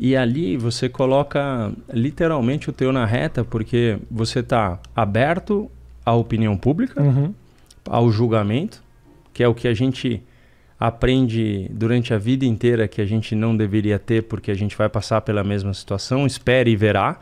E ali você coloca literalmente o teu na reta, porque você está aberto à opinião pública, uhum. ao julgamento, que é o que a gente aprende durante a vida inteira que a gente não deveria ter, porque a gente vai passar pela mesma situação, espere e verá.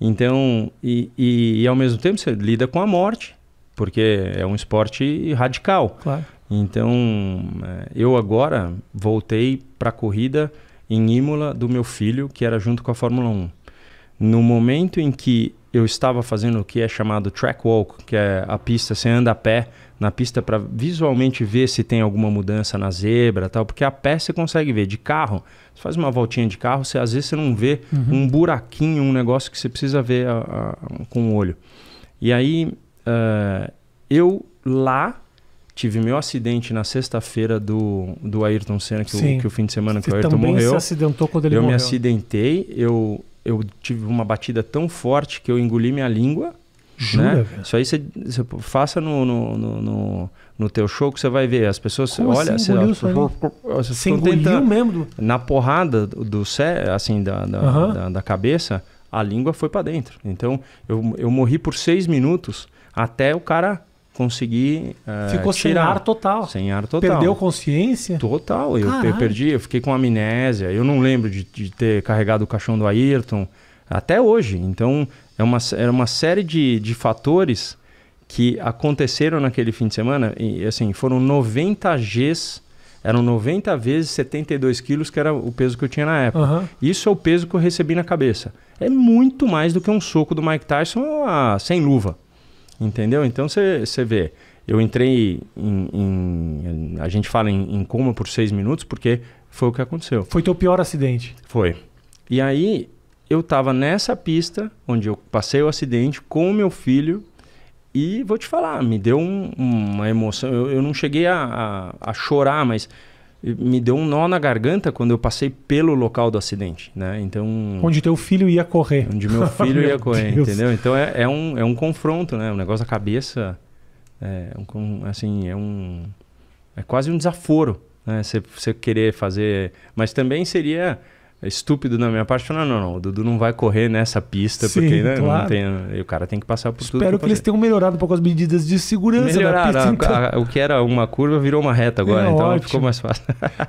Então, e, e, e ao mesmo tempo você lida com a morte, porque é um esporte radical. Claro. Então, é, eu agora voltei para a corrida em Imola do meu filho, que era junto com a Fórmula 1. No momento em que eu estava fazendo o que é chamado track walk, que é a pista, você anda a pé na pista para visualmente ver se tem alguma mudança na zebra tal, porque a pé você consegue ver. De carro, você faz uma voltinha de carro, você, às vezes você não vê uhum. um buraquinho, um negócio que você precisa ver a, a, com o olho. E aí uh, eu lá Tive meu acidente na sexta-feira do, do Ayrton Senna, que, o, que o fim de semana Você que o Ayrton morreu. se acidentou quando ele eu morreu. Eu me acidentei, eu, eu tive uma batida tão forte que eu engoli minha língua. Jura, né? Isso aí você, faça no, no, no, no, teu show que você vai ver. As pessoas. Como olha, assim, você, ó, você engoliu tentando, mesmo? Na porrada do, do assim, da, da, da, da, cabeça, a língua foi para dentro. Então, eu, eu morri por seis minutos até o cara consegui. Uh, Ficou tirar. sem ar total. Sem ar total. Perdeu consciência? Total. Eu, perdi, eu fiquei com amnésia. Eu não lembro de, de, ter carregado o caixão do Ayrton até hoje. Então, é uma, era é uma série de, de fatores que aconteceram naquele fim de semana. E, assim, foram 90 Gs. Eram 90 vezes 72 quilos, que era o peso que eu tinha na época. Uhum. Isso é o peso que eu recebi na cabeça. É muito mais do que um soco do Mike Tyson a, sem luva. Entendeu? Então você vê, eu entrei em, em, A gente fala em, em coma por seis minutos porque foi o que aconteceu. Foi teu pior acidente? Foi. E aí eu estava nessa pista onde eu passei o acidente com o meu filho e vou te falar, me deu um, uma emoção. Eu, eu não cheguei a, a, a chorar, mas me deu um nó na garganta quando eu passei pelo local do acidente, né? Então onde teu filho ia correr, onde meu filho ia correr, Deus. entendeu? Então é, é, um, é um confronto, né? Um negócio da cabeça, é um, assim é um é quase um desaforo, né? Você querer fazer, mas também seria é estúpido da é minha parte não, não, o Dudu não vai correr nessa pista, Sim, porque né, claro. não tem, o cara tem que passar por Espero tudo. Espero que, que eles tenham melhorado um pouco as medidas de segurança Melhoraram, da pista. A, então. a, o que era uma curva virou uma reta é, agora, é então ótimo. ficou mais fácil.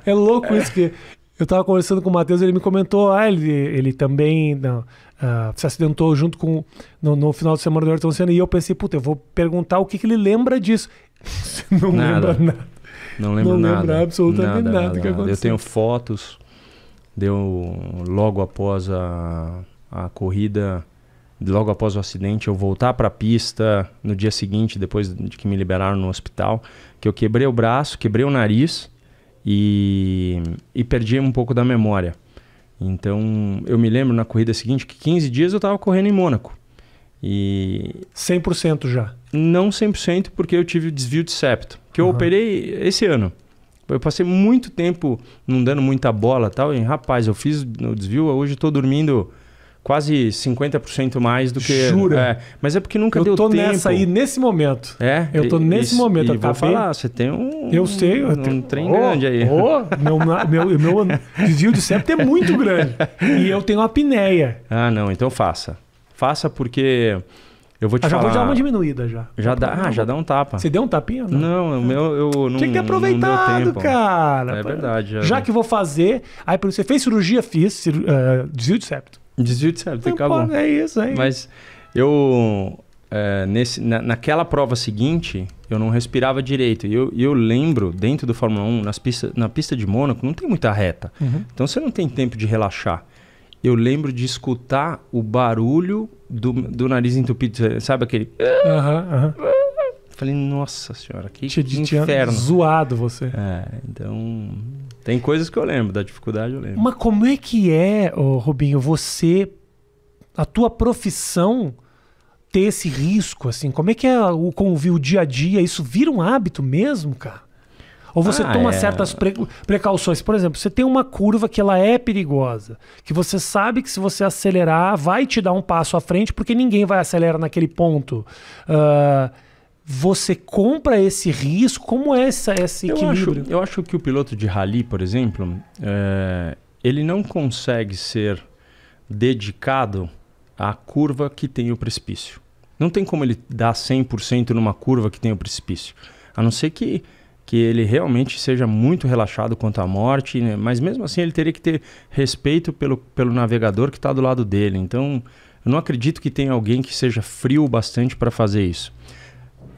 é louco isso que eu estava conversando com o Matheus, ele me comentou, ah, ele, ele também não, uh, se acidentou junto com no, no final de semana do Ayrton Senna, e eu pensei, puta, eu vou perguntar o que, que ele lembra disso. não nada. lembra nada. Não lembro não nada. Não lembra absolutamente nada, nada, nada que aconteceu. Eu tenho fotos Deu logo após a, a corrida, logo após o acidente, eu voltar para a pista no dia seguinte, depois de que me liberaram no hospital, que eu quebrei o braço, quebrei o nariz e, e perdi um pouco da memória. Então, eu me lembro na corrida seguinte que 15 dias eu estava correndo em Mônaco. E 100% já. Não 100% porque eu tive o desvio de septo, que uhum. eu operei esse ano. Eu passei muito tempo não dando muita bola tal. E, rapaz, eu fiz no desvio, hoje estou dormindo quase 50% mais do que. Jura? É, mas é porque nunca eu deu tempo. Eu estou nessa aí nesse momento. É? Eu estou nesse momento. E eu vou falar, você tem um. Eu sei, eu um, tenho... um trem oh, grande aí. Oh, meu, meu, meu desvio de septo é muito grande. E eu tenho uma apneia. Ah, não, então faça. Faça porque eu vou te falar. Ah, já vou dar uma diminuída já. Já dá, ah, já dá um tapa. Você deu um tapinha? Não, não o meu eu não. Tinha que ter aproveitado, cara. É verdade. Já, é. já que vou fazer, aí você fez cirurgia, fiz uh, desvio de septo. Desvio de septo, então, acabou. Pô, é isso aí. É Mas eu é, nesse, na, naquela prova seguinte, eu não respirava direito. E eu, eu, lembro, dentro do Fórmula 1, nas pista, na pista de Mônaco, não tem muita reta. Uhum. Então você não tem tempo de relaxar. Eu lembro de escutar o barulho do, do nariz entupido, sabe aquele. Aham, uh -huh, uh -huh. Falei, nossa senhora, que, te, que inferno. zoado você. É, então. Tem coisas que eu lembro, da dificuldade eu lembro. Mas como é que é, oh, Robinho, você. A tua profissão ter esse risco, assim? Como é que é o convívio, o dia a dia? Isso vira um hábito mesmo, cara? Ou você ah, toma é. certas pre precauções. Por exemplo, você tem uma curva que ela é perigosa, que você sabe que se você acelerar, vai te dar um passo à frente, porque ninguém vai acelerar naquele ponto. Uh, você compra esse risco? Como é essa, esse equilíbrio? Eu acho, eu acho que o piloto de rally, por exemplo, é, ele não consegue ser dedicado à curva que tem o precipício. Não tem como ele dar 100% numa curva que tem o precipício. A não ser que que ele realmente seja muito relaxado quanto à morte, né? mas mesmo assim ele teria que ter respeito pelo, pelo navegador que está do lado dele. Então, eu não acredito que tenha alguém que seja frio bastante para fazer isso.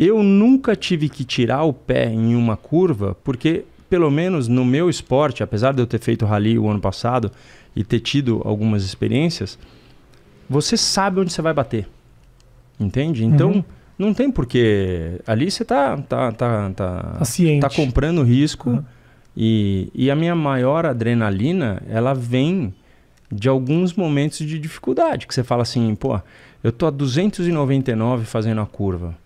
Eu nunca tive que tirar o pé em uma curva, porque, pelo menos no meu esporte, apesar de eu ter feito rally o ano passado e ter tido algumas experiências, você sabe onde você vai bater. Entende? Então, uhum. Não tem porquê. Ali você tá, tá, tá, tá, tá comprando risco. Uhum. E, e a minha maior adrenalina, ela vem de alguns momentos de dificuldade. Que você fala assim, pô, eu tô a 299 fazendo a curva.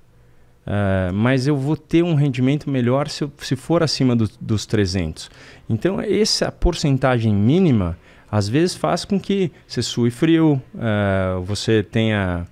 Uh, mas eu vou ter um rendimento melhor se, eu, se for acima do, dos 300. Então, essa porcentagem mínima, às vezes, faz com que você sue frio, uh, você tenha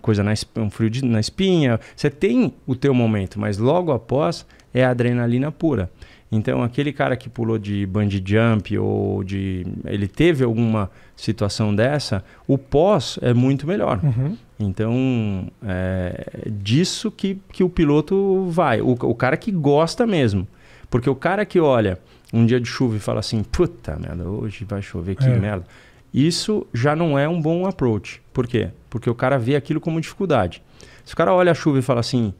coisa na, um frio de, na espinha. Você tem o teu momento, mas logo após é adrenalina pura. Então, aquele cara que pulou de bungee jump ou de. ele teve alguma situação dessa, o pós é muito melhor. Uhum. Então, é disso que, que o piloto vai. O, o cara que gosta mesmo. Porque o cara que olha um dia de chuva e fala assim: puta merda, hoje vai chover, que é. merda. Isso já não é um bom approach. Por quê? Porque o cara vê aquilo como dificuldade. Se o cara olha a chuva e fala assim,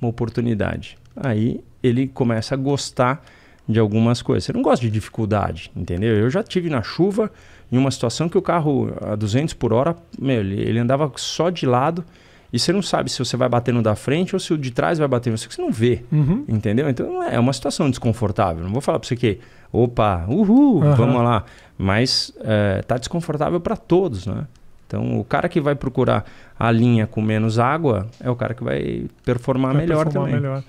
uma oportunidade, aí ele começa a gostar de algumas coisas. Você não gosta de dificuldade, entendeu? Eu já tive na chuva em uma situação que o carro a 200 por hora, meu, ele, ele andava só de lado e você não sabe se você vai bater no da frente ou se o de trás vai bater no seu, que você não vê. Uhum. Entendeu? Então é, é uma situação desconfortável. Não vou falar para você que, opa, uhul, uhum. vamos lá. Mas é, tá desconfortável para todos, né? Então o cara que vai procurar a linha com menos água é o cara que vai performar vai melhor performar também. Melhor.